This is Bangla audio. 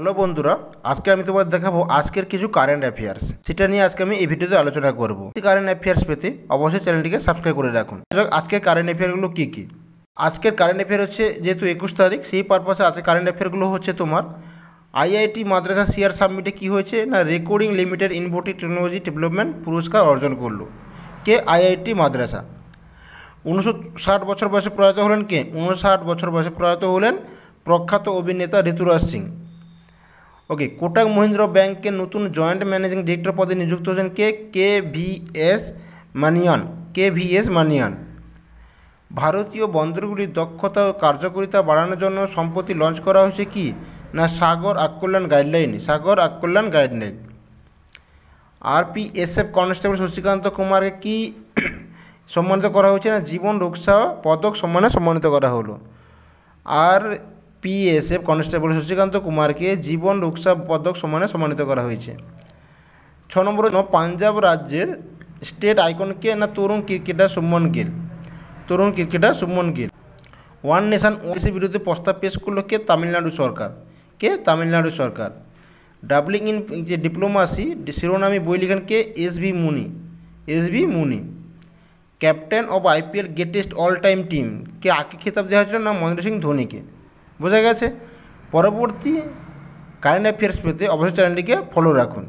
হ্যালো বন্ধুরা আজকে আমি তোমাদের দেখাবো আজকের কিছু কারেন্ট অ্যাফেয়ার্স সেটা নিয়ে আজকে আমি এই ভিডিওতে আলোচনা করব কারেন্ট অ্যাফেয়ার্স পেতে অবশ্যই চ্যানেলটিকে সাবস্ক্রাইব করে রাখুন আজকের কারেন্ট অ্যাফেয়ারগুলো কী কী আজকের কারেন্ট অ্যাফেয়ার হচ্ছে যেহেতু একুশ তারিখ সেই পারপাসে আজকে কারেন্ট অ্যাফেয়ারগুলো হচ্ছে তোমার আইআইটি মাদ্রাসা সিআর সাবমিটে কী হয়েছে না রেকর্ডিং লিমিটেড ইনভোটিক টেকনোলজি ডেভেলপমেন্ট পুরস্কার অর্জন করলো কে আইআইটি মাদ্রাসা উনিশশো ষাট বছর বয়সে প্রয়াত হলেন কে উনষাট বছর বয়সে প্রয়াত হলেন প্রখ্যাত অভিনেতা ঋতুরাজ সিং ওকে কোটাক মহিন্দ্র ব্যাংকের নতুন জয়েন্ট ম্যানেজিং ডিরেক্টর পদে নিযুক্ত হয়েছেন কে K V S Manian K V S Manian ভারতীয় বন্দরগুলির দক্ষতা ও কার্যকারিতা বাড়ানোর জন্য সম্প্রতি লঞ্চ করা হয়েছে কি না Sagar Aaklan guideline Sagar Aaklan guideline R P S F constable Shashikant কুমারকে কি সম্মানিত করা হয়েছে না জীবন রক্ষা পদক সম্মানে সম্মানিত করা হলো আর পিএসএফ কনস্টেবল শশীকান্ত কুমারকে জীবন রুকসা পদক সম্মানে সম্মানিত করা হয়েছে ছ নম্বর পাঞ্জাব রাজ্যের স্টেট আইকন কে না তরুণ ক্রিকেটার সুমন গিল তরুণ cricketer Suman Gill one nation ওয়াইসির বিরুদ্ধে প্রস্তাব পেশ করল কে তামিলনাড়ু সরকার কে তামিলনাড়ু সরকার ডাবলিং ইন যে ডিপ্লোমাসি শিরোনামী বই লিখেন কে S B Muni S B Muni captain of IPL greatest all time team কে আকে খেতাব দেওয়া হয়েছিল না মহেন্দ্র সিং ধোনিকে বোঝা গেছে পরবর্তী কারেন্ট অ্যাফেয়ার্স পেতে অবশ্যই চ্যানেলটিকে ফলো রাখুন